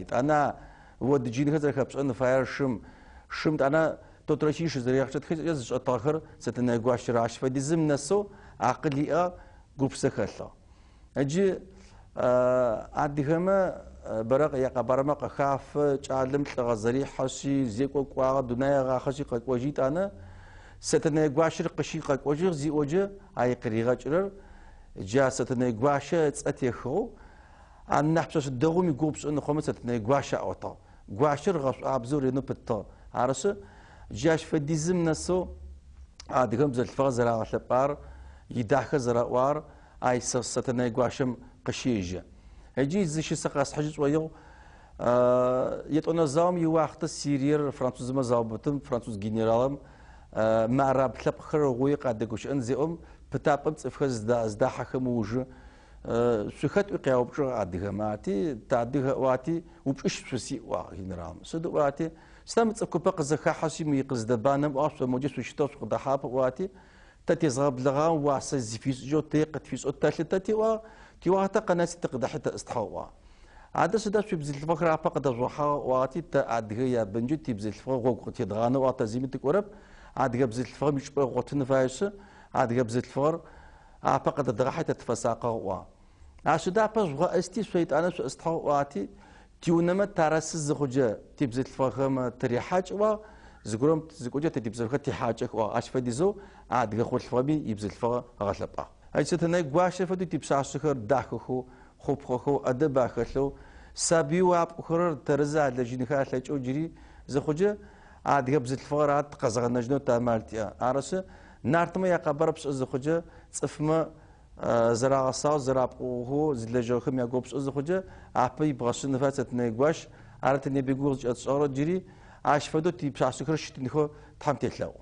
ولكن انا вот جيل هذا خبص انا فاير شم شمت انا تترشيش زري اخت خيز يز اتاخر ستنا غواش راش فدي زم نسو عقلي ا غوب سخلا اجي ا ادهما برق يا قبرما قخاف چالم لغ زري حسي زيكو قوا دنيا غا خشي قوجيت انا ستنا غواش قشي قوجي زي اوجه اي قريغا چرر جا ستنا غواش اتيخو أن نحبس الدغم يقوبس إنه خمسة تنين قاشة أوتا قاشر غص أبزور إنه بتا عرسه جاش في ديزم نسو عادكم زل فازر على الثبار يدخل زر وار أي سس تنين قاشم قشيجة هجي زش سقاس حجز ويو آه، يتو نظام يو وقت سيرير فرانسوز ما زابطم فرانسوز جنرالم آه، معرب ثبخر غوي قدكوش انزيم بتابم تفخز دا از دا حكم سخت وقياوبش عدها ماتي تعدها واتي وبش سوسي وا هنرام سد واتي ستام تسكو بق زخا حسي مي قزد بانم واش موجي سوشتو قدا حاب واتي تاتي زغب لغا واس زفيس جو تيقت فيس اوتال تاتي وا تي وا تا قناس تقدا حتى استحوا عاد سدا في بزل الفقر عفق دا واتي تا عدها يا بنجو تي بزل الفقر غوغ تي واتا زيمتك قرب عاد بزل الفقر مش بغوتن فايس عاد بزل الفقر عفق دا حتى تفساقه Асуда апа жуга исти шайтана стауати тиунама тарасыз зыхуджа типзитфахма трихачва зыгром зыкуджа типзыхха тихачва ашфадизо адга хулфаби ибзитфа гасапа айсатана гуашфаду типсасхар дахху хупхху адабахлу сабиу апхурр тарза аджинха алачу жири зыхуджа адга бзитфа рат казганажно тамалтия арасы нартма яка барпс зыхуджа цифма Э, зырағасау зырапқуғу зилежохым ягопш ызыхуджа апы ибғашын фацат негваш арат небегуғ чатшоро джири ашфаду типшашкро шитинхо там тетлау